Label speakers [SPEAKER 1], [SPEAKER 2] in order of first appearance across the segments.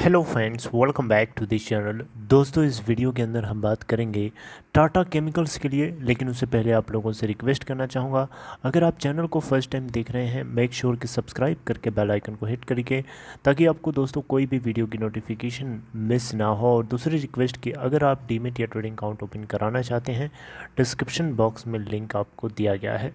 [SPEAKER 1] hello friends welcome back to this channel दोस्तों इस video के अंदर हम बात करेंगे टाटा केमिकल्स के लिए लेकिन उससे पहले आप लोगों से रिक्वेस्ट करना चाहूँगा अगर आप चैनल को फर्स्ट टाइम देख रहे हैं मेक श्योर sure कि सब्सक्राइब करके बेल आइकन को हिट करके ताकि आपको दोस्तों कोई भी वीडियो की नोटिफिकेशन मिस ना हो और दूसरी रिक्वेस्ट कि अगर आप डीमेट या ट्रेडिंग अकाउंट ओपन कराना चाहते हैं डिस्क्रिप्शन बॉक्स में लिंक आपको दिया गया है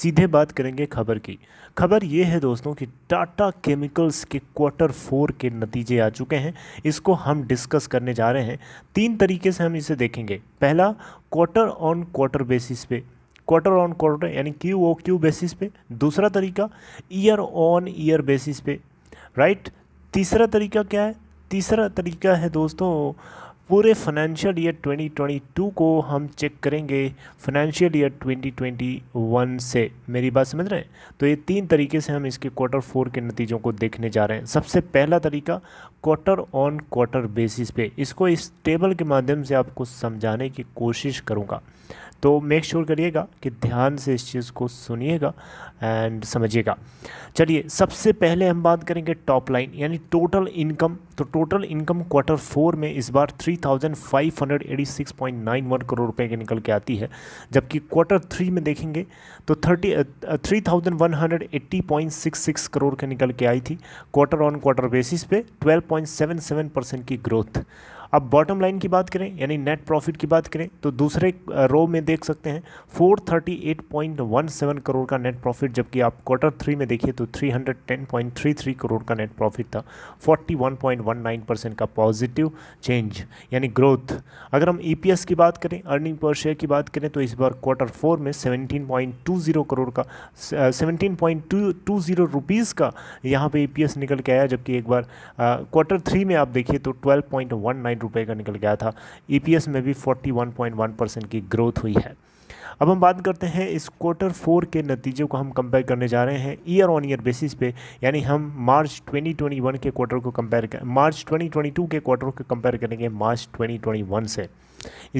[SPEAKER 1] सीधे बात करेंगे खबर की खबर ये है दोस्तों कि टाटा केमिकल्स के क्वार्टर फोर के नतीजे आ चुके हैं इसको हम डिस्कस करने जा रहे हैं तीन तरीके से हम इसे देखेंगे पहला क्वार्टर ऑन क्वार्टर बेसिस पे क्वार्टर ऑन क्वार्टर यानी क्यू ओ क्यू बेसिस पे दूसरा तरीका ईयर ऑन ईयर बेसिस पे राइट तीसरा तरीका क्या है तीसरा तरीका है दोस्तों पूरे फाइनेंशियल ईयर 2022 को हम चेक करेंगे फाइनेंशियल ईयर 2021 से मेरी बात समझ रहे हैं तो ये तीन तरीके से हम इसके क्वार्टर फोर के नतीजों को देखने जा रहे हैं सबसे पहला तरीका क्वार्टर ऑन क्वार्टर बेसिस पे इसको इस टेबल के माध्यम से आपको समझाने की कोशिश करूँगा तो मेक श्योर करिएगा कि ध्यान से इस चीज़ को सुनिएगा एंड समझिएगा चलिए सबसे पहले हम बात करेंगे टॉप लाइन यानी टोटल इनकम तो टोटल इनकम क्वार्टर फोर में इस बार 3,586.91 करोड़ रुपए की निकल के आती है जबकि क्वार्टर थ्री में देखेंगे तो thirty three thousand one hundred eighty point six six crore के निकल के आई थी क्वार्टर ऑन क्वार्टर बेसिस पे twelve point seven seven percent की ग्रोथ अब बॉटम लाइन की बात करें यानी नेट प्रॉफिट की बात करें तो दूसरे रो में देख सकते हैं 438.17 करोड़ का नेट प्रॉफिट जबकि आप क्वार्टर थ्री में देखिए तो 310.33 करोड़ का नेट प्रॉफिट था 41.19 परसेंट का पॉजिटिव चेंज यानी ग्रोथ अगर हम ई e की बात करें अर्निंग पर शेयर की बात करें तो इस बार क्वार्टर फोर में सेवनटीन करोड़ का सेवनटीन रुपीज़ का यहाँ पे ई e निकल के आया जबकि एक बार क्वार्टर थ्री में आप देखिए तो ट्वेल्व रुपए रुपये का निकल गया था ई e में भी 41.1 परसेंट की ग्रोथ हुई है अब हम बात करते हैं इस क्वार्टर फोर के नतीजों को हम कंपेयर करने जा रहे हैं ईयर ऑन ईयर बेसिस पे यानी हम मार्च 2021 के क्वार्टर को कंपेयर कर मार्च 2022 के क्वार्टर को कंपेयर करेंगे मार्च 2021 से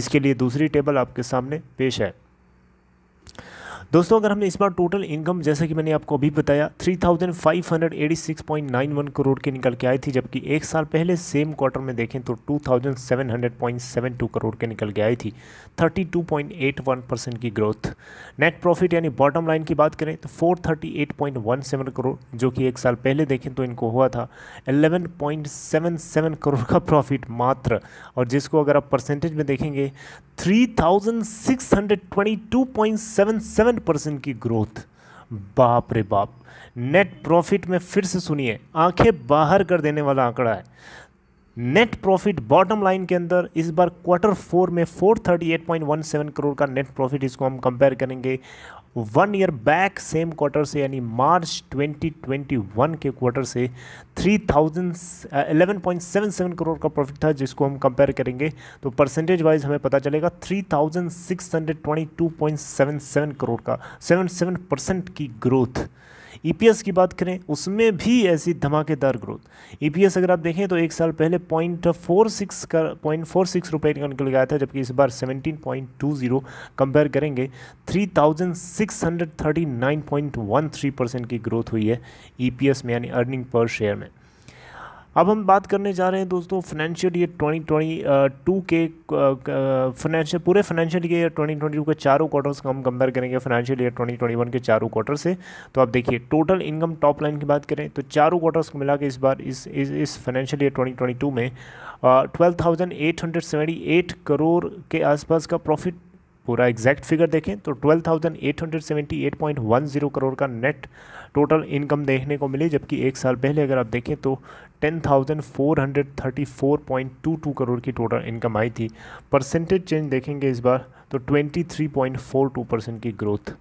[SPEAKER 1] इसके लिए दूसरी टेबल आपके सामने पेश है दोस्तों अगर हमने इस बार टोटल इनकम जैसा कि मैंने आपको अभी बताया 3586.91 करोड़ के निकल के आई थी जबकि एक साल पहले सेम क्वार्टर में देखें तो 2700.72 करोड़ के निकल के आई थी 32.81 परसेंट की ग्रोथ नेट प्रॉफिट यानी बॉटम लाइन की बात करें तो 438.17 करोड़ जो कि एक साल पहले देखें तो इनको हुआ था एलेवन करोड़ का प्रॉफिट मात्र और जिसको अगर आप परसेंटेज में देखेंगे थ्री परसेंट की ग्रोथ बाप रे बाप नेट प्रॉफिट में फिर से सुनिए आंखें बाहर कर देने वाला आंकड़ा है नेट प्रॉफिट बॉटम लाइन के अंदर इस बार क्वार्टर फोर में 438.17 करोड़ का नेट प्रॉफिट इसको हम कंपेयर करेंगे one year back same quarter से यानी मार्च 2021 के क्वार्टर से three thousand eleven point seven seven crore का प्रॉफिट था जिसको हम कंपेयर करेंगे तो परसेंटेज वाइज हमें पता चलेगा three thousand six hundred twenty two point seven seven crore का सेवन सेवन परसेंट की ग्रोथ ईपीएस e की बात करें उसमें भी ऐसी धमाकेदार ग्रोथ ईपीएस e अगर आप देखें तो एक साल पहले पॉइंट फोर सिक्स का पॉइंट फोर सिक्स रुपये का निकल गया था जबकि इस बार seventeen point two zero compare करेंगे three thousand six hundred thirty nine point one three percent की ग्रोथ हुई है ईपीएस e में यानी अर्निंग पर शेयर में अब हम बात करने जा रहे हैं दोस्तों financial year twenty twenty two के फाइनेंशियल पूरे financial year twenty twenty two के चारों क्वार्टर्स का हम कंपेयर करेंगे financial year twenty twenty one के चारों क्वार्टर से तो आप देखिए टोटल इनकम टॉप लाइन की बात करें तो चारों क्वार्टर्स को मिला के इस बार इस इस financial year twenty twenty two में twelve thousand eight hundred seventy eight crore के आसपास का प्रॉफिट पूरा एग्जैक्ट फिगर देखें तो 12,878.10 करोड़ का नेट टोटल इनकम देखने को मिली जबकि एक साल पहले अगर आप देखें तो 10,434.22 करोड़ की टोटल इनकम आई थी परसेंटेज चेंज देखेंगे इस बार तो 23.42 परसेंट की ग्रोथ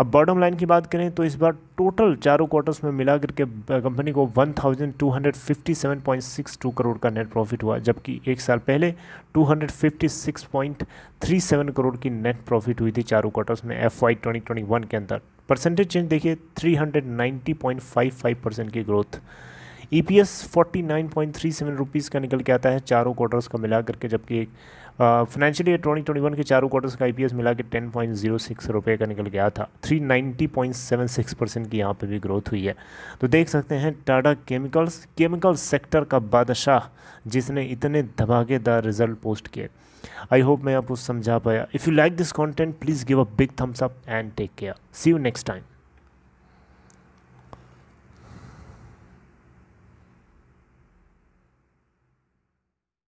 [SPEAKER 1] अब बॉटम लाइन की बात करें तो इस बार टोटल चारों क्वार्टर्स में मिला करके कंपनी को 1257.62 करोड़ का नेट प्रॉफिट हुआ जबकि एक साल पहले 256.37 करोड़ की नेट प्रॉफिट हुई थी चारों क्वार्टर्स में एफ वाई के अंदर परसेंटेज चेंज देखिए 390.55 परसेंट की growth E P S forty nine point three seven rupees का निकल के आता है चारों क्वार्टर्स का मिला करके जबकि एक financial year twenty twenty one के चारों क्वार्टर्स का एस e मिला के टेन पॉइंट जीरो सिक्स रुपये का निकल गया था three ninety point seven six percent की यहाँ पे भी ग्रोथ हुई है तो देख सकते हैं टाटा केमिकल्स केमिकल सेक्टर का बादशाह जिसने इतने धमाकेदार रिजल्ट पोस्ट किए आई होप मैं आपको समझा पाया if you like this content please give a big thumbs up and take care see you next time